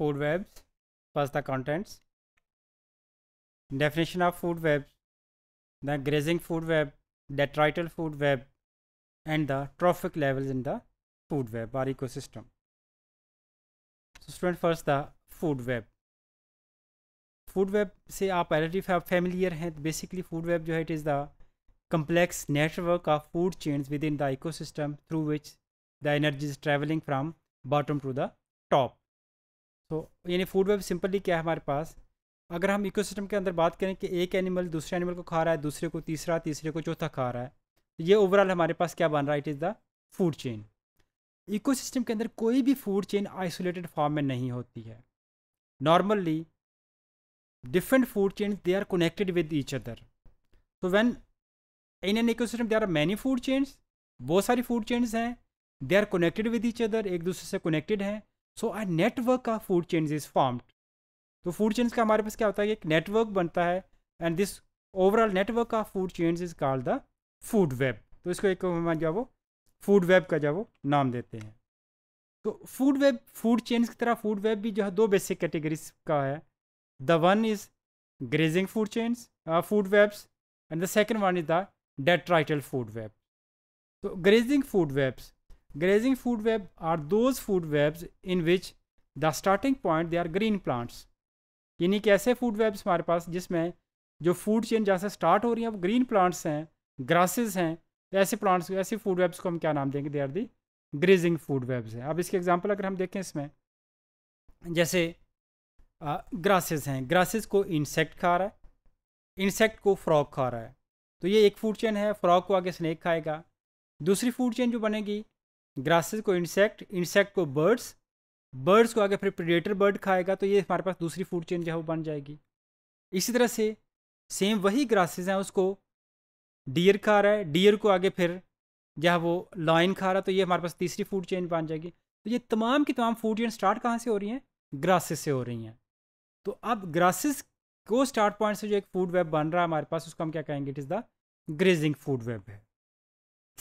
food webs first the contents definition of food web the grazing food web detrital food web and the trophic levels in the food web or ecosystem so student first the food web food web से आप already familiar हैं basically food web जो है it is the complex complex network of food chains within the ecosystem through which the energy is travelling from bottom to the top तो यानी food web simply क्या है हमारे पास अगर हम इकोसिस्टम के अंदर बात करें कि एक एनिमल दूसरे एनिमल को खा रहा है दूसरे को तीसरा तीसरे को चौथा खा रहा है तो ये ओवरऑल हमारे पास क्या बन रहा है it is the food chain ecosystem के अंदर कोई भी फूड चेन आइसोलेटेड फॉर्म में नहीं होती है normally different food chains they connected with each other तो वैन इन एन इको सिस्टम there are many food chains बहुत सारी फूड चेन्स हैं they are connected with each other एक दूसरे से कनेक्टेड हैं so a network of food chains is formed तो फूड चेन्स का हमारे पास क्या होता है एक नेटवर्क बनता है and this overall network of food chains is called the food web तो इसको एक हमारा जो वो फूड वेब का जो वो नाम देते हैं तो फूड वेब फूड चेन्स की तरह फूड वेब भी जो है दो बेसिक कैटेगरीज का है the one is grazing food chains food webs and the second one is the detrital food web तो grazing food webs Grazing food web are those food webs in which the starting point they are green plants. यानी कि ऐसे food webs हमारे पास जिसमें जो food chain जहाँ से start हो रही है वो ग्रीन प्लांट्स हैं ग्रासेस हैं तो ऐसे प्लांट्स ऐसे फूड वेब्स को हम क्या नाम देंगे they are the grazing food webs हैं अब इसके एग्जांपल अगर हम देखें इसमें जैसे ग्रासेस हैं ग्रासेस को इंसेक्ट खा रहा है इंसेक्ट को फ्रॉक खा रहा है तो ये एक फूड चेन है फ्रॉक को आगे स्नैक खाएगा दूसरी फूड चेन जो बनेगी ग्रासेस को इंसेक्ट इंसेक्ट को बर्ड्स बर्ड्स को आगे फिर प्रेडेटर बर्ड खाएगा तो ये हमारे पास दूसरी फूड चेन जो है वो बन जाएगी इसी तरह से सेम वही ग्रासेस हैं उसको डियर खा रहा है डियर को आगे फिर जो है वो लाइन खा रहा है तो ये हमारे पास तीसरी फूड चेन बन जाएगी तो ये तमाम की तमाम फूड चेन स्टार्ट कहाँ से हो रही हैं ग्रासेस से हो रही हैं तो अब ग्रासेस को स्टार्ट पॉइंट से जो एक फूड वेब बन रहा है हमारे पास उसको हम क्या कहेंगे it is the grazing food web है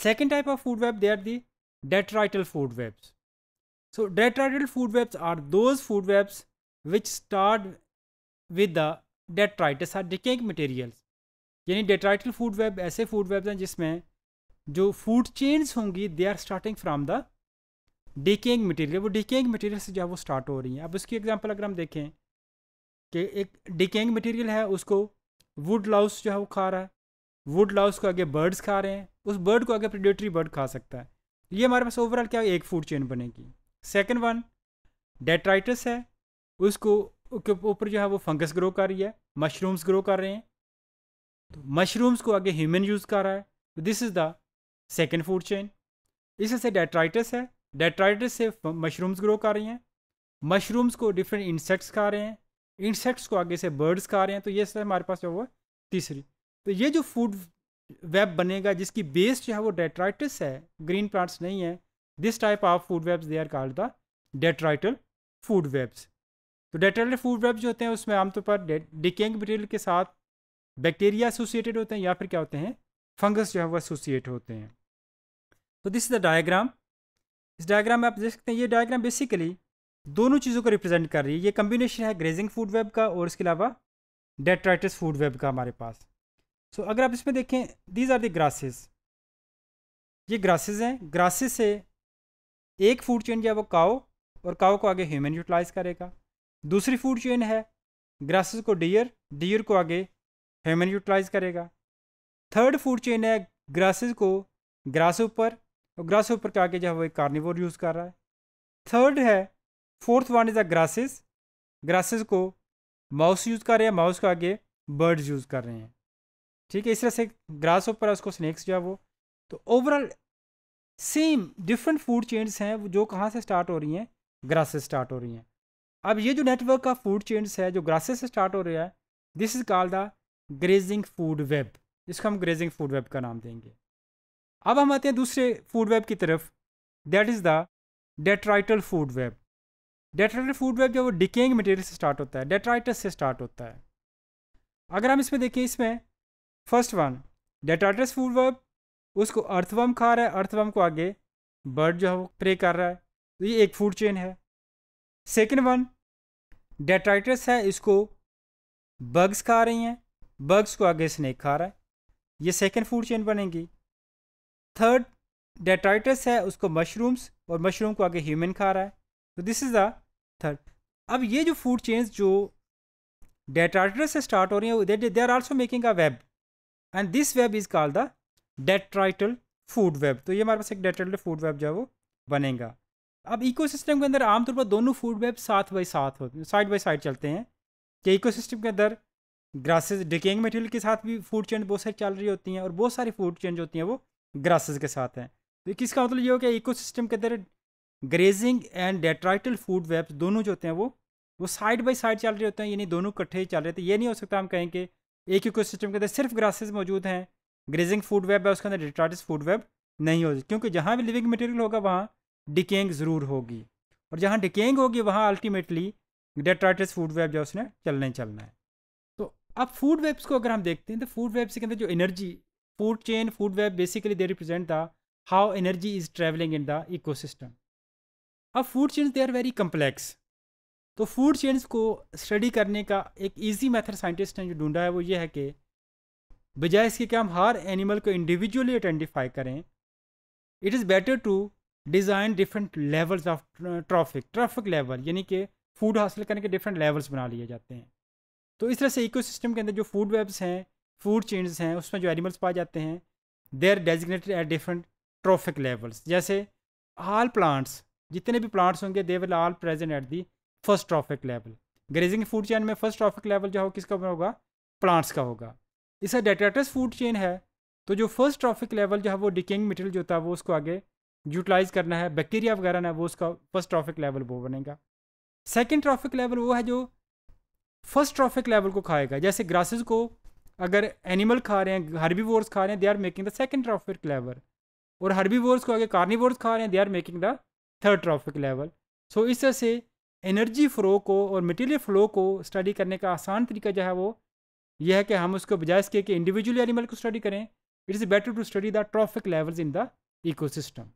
second type of food web they are the detrital food webs. So detrital food webs are those food webs which start with the detritus or decaying materials. यानी detrital food web ऐसे food webs हैं जिसमें जो food chains होंगी they are starting from the decaying material वो decaying material से जो है वो स्टार्ट हो रही हैं अब उसकी एग्जांपल अगर हम देखें कि एक डिकेइंग मटेरियल है उसको वुड लाउस जो है वो खा रहा है वुड लाउस को आगे बर्ड्स खा रहे हैं उस बर्ड को आगे प्रिडेटरी बर्ड खा सकता है ये हमारे पास ओवरऑल क्या एक फूड चेन बनेगी सेकेंड वन डेट्राइटस है उसको के ऊपर जो है वो फंगस ग्रो कर रही है मशरूम्स ग्रो कर रहे हैं तो मशरूम्स को आगे ह्यूमन यूज़ कर रहा है तो this is the second food chain इससे डेट्राइटस है डेट्राइटस से मशरूम्स ग्रो कर रही हैं मशरूम्स को डिफरेंट इंसेक्ट्स खा रहे हैं इंसेक्ट्स को आगे से बर्ड्स खा रहे हैं तो ये सर हमारे पास जो हुआ तीसरी तो ये जो फूड वेब बनेगा जिसकी बेस जो है वो डेट्राइटिस है ग्रीन प्लांट्स नहीं है this type of food webs they are called the detrital food webs तो डेट्राइटल फूड वेब्स जो होते हैं उसमें आमतौर पर डिकेंग मटेरियल के साथ बैक्टीरिया एसोसिएटेड होते हैं या फिर क्या होते हैं फंगस जो है वो एसोसिएट होते हैं तो दिस इज़ द डायग्राम इस डायग्राम में आप देख सकते हैं ये डायग्राम बेसिकली दोनों चीज़ों को रिप्रेजेंट कर रही है ये कम्बिनेशन है ग्रेजिंग फूड वेब का और इसके अलावा डेट्राइटस फूड वेब का हमारे पास सो so, अगर आप इसमें देखें दीज आर द्रासेस ये ग्रासेस हैं ग्रासेस से एक फूड चेन जो है वो काओ और काओ को आगे ह्यूमन यूटिलाइज करेगा दूसरी फूड चेन है ग्रासेस को डियर डियर को आगे ह्यूमन यूटिलाइज करेगा थर्ड फूड चेन है ग्रासेस को ग्रास ऊपर और ग्रास ऊपर के आगे जो है वो एक कार्निवोर यूज़ कर रहा है थर्ड है fourth one is the grasses grasses को माउस यूज़ कर रहे हैं माउस को आगे बर्ड्स यूज़ कर रहे हैं ठीक है इस तरह से ग्रास ऊपर है उसको स्नैक्स जो है वो तो overall same different food chains हैं जो कहाँ से स्टार्ट हो रही हैं ग्रास से स्टार्ट हो रही हैं अब ये जो नेटवर्क का फूड चेन्स है जो ग्रास से स्टार्ट हो रहा है this is called the grazing food web जिसको हम ग्रेजिंग फूड वेब का नाम देंगे अब हम आते हैं दूसरे फूड वेब की तरफ that is the detrital food web detrital food web जो वो डिकेइंग मटेरियल से स्टार्ट होता है डेट्राइटस से स्टार्ट होता है अगर हम इसमें देखें इसमें first one detritus food web उसको अर्थवम खा रहा है अर्थवम को आगे बर्ड जो है वो प्रे कर रहा है तो ये एक फूड चेन है सेकेंड वन डेटाइटस है इसको बग्स खा रही हैं बग्स को आगे स्नैक खा रहा है ये सेकेंड फूड चेन बनेगी थर्ड डेटाइटस है उसको मशरूम्स और मशरूम को आगे ह्यूमन खा रहा है तो दिस इज़ द थर्ड अब ये जो फूड चेन्स जो डेटाइटस से स्टार्ट हो रही हैं there are also making a web and this web is called the detrital food web तो ये हमारे पास एक डेट्राइटल फूड वेब जो है वो बनेगा अब इकोसिस्टम के अंदर आमतौर पर दोनों फूड वेब साथ बाई साथ होते हैं साइड बाई साइड चलते हैं कि इकोसिस्टम के अंदर ग्रासेस डिकेंग मटेरियल के साथ भी फूड चेंज बहुत सारी चल रही होती हैं और बहुत सारी फूड चेंज होती हैं वो ग्रासेस के साथ हैं तो किसका मतलब ये हो गया सिस्टम के अंदर grazing and detrital food web दोनों जो होते हैं वो वो साइड बाई साइड चल रहे होते हैं यानी दोनों इकट्ठे ही चल रहे थे तो ये नहीं हो सकता हम कहें कि एक इकोसिस्टम के अंदर सिर्फ ग्रासेस मौजूद हैं ग्रेजिंग फूड वेब है उसके अंदर डिट्राटिस फूड वेब नहीं होती क्योंकि जहाँ भी लिविंग मटेरियल होगा वहाँ डिकेंग ज़रूर होगी और जहाँ डिकेंग होगी वहाँ अल्टीमेटली डेट्राइटिस फूड वेब जो उसने चलना ही चलना है तो अब फूड वेब्स को अगर हम देखते हैं तो फूड वेब्स के अंदर जो energy food chain food web basically they represent the how energy is travelling in the ecosystem अब food chain they are very complex तो फूड चेन्स को स्टडी करने का एक ईजी मेथड साइंटिस्ट ने जो ढूंढा है वो ये है कि बजाय इसके कि हम हर एनिमल को इंडिविजुअली आइडेंटिफाई करें it is better to design different levels of trophic traffic level यानी कि फूड हासिल करने के डिफरेंट लेवल्स बना लिए जाते हैं तो इस तरह से इकोसिस्टम के अंदर जो फूड वेब्स हैं फूड चेन्स हैं उसमें जो एनिमल्स पाए जाते हैं they are designated at different trophic levels जैसे आल प्लांट्स जितने भी प्लांट्स होंगे they will all present at the first trophic level grazing food chain में फर्स्ट ट्रॉफिक लेवल जो हो किसका होगा प्लांट्स का होगा इसका डेटेटस फूड चेन है तो जो फर्स्ट ट्रॉफिक लेवल जो है वो डिकेंग मटेरियल जो होता है वो उसको आगे यूटिलाइज करना है बैक्टीरिया वगैरह ना वो उसका फर्स्ट ट्रॉफिक लेवल वो बनेगा सेकेंड ट्रॉफिक लेवल वो है जो फर्स्ट ट्रॉफिक लेवल को खाएगा जैसे ग्रासेस को अगर एनिमल खा रहे हैं वोर्स खा रहे हैं they are making the second trophic level और हर्बीवोर्स को अगर कार्निवोर्स खा रहे हैं they are making the third trophic level so इस तरह से एनर्जी फ़्लो को और मटेरियल फ़्लो को स्टडी करने का आसान तरीका जो है वो यह है कि हम उसको बजाय इसके कि इंडिविजुअल एनिमल को स्टडी करें it is better to study the trophic levels in the ecosystem